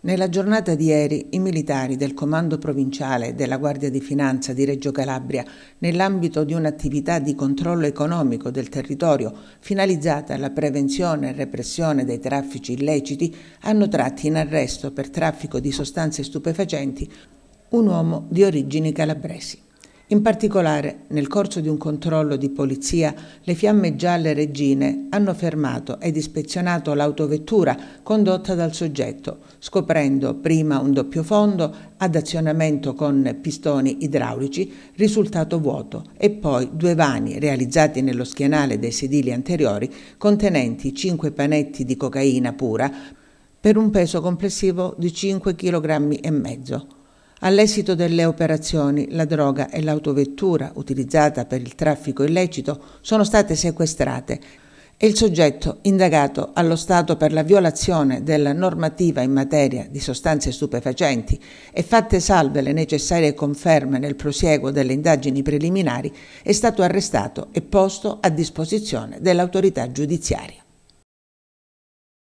Nella giornata di ieri i militari del Comando Provinciale della Guardia di Finanza di Reggio Calabria, nell'ambito di un'attività di controllo economico del territorio finalizzata alla prevenzione e repressione dei traffici illeciti, hanno tratti in arresto per traffico di sostanze stupefacenti un uomo di origini calabresi. In particolare, nel corso di un controllo di polizia, le fiamme gialle regine hanno fermato ed ispezionato l'autovettura condotta dal soggetto, scoprendo prima un doppio fondo ad azionamento con pistoni idraulici risultato vuoto e poi due vani realizzati nello schienale dei sedili anteriori contenenti 5 panetti di cocaina pura per un peso complessivo di 5,5 kg All'esito delle operazioni, la droga e l'autovettura utilizzata per il traffico illecito sono state sequestrate e il soggetto indagato allo Stato per la violazione della normativa in materia di sostanze stupefacenti e fatte salve le necessarie conferme nel prosieguo delle indagini preliminari è stato arrestato e posto a disposizione dell'autorità giudiziaria.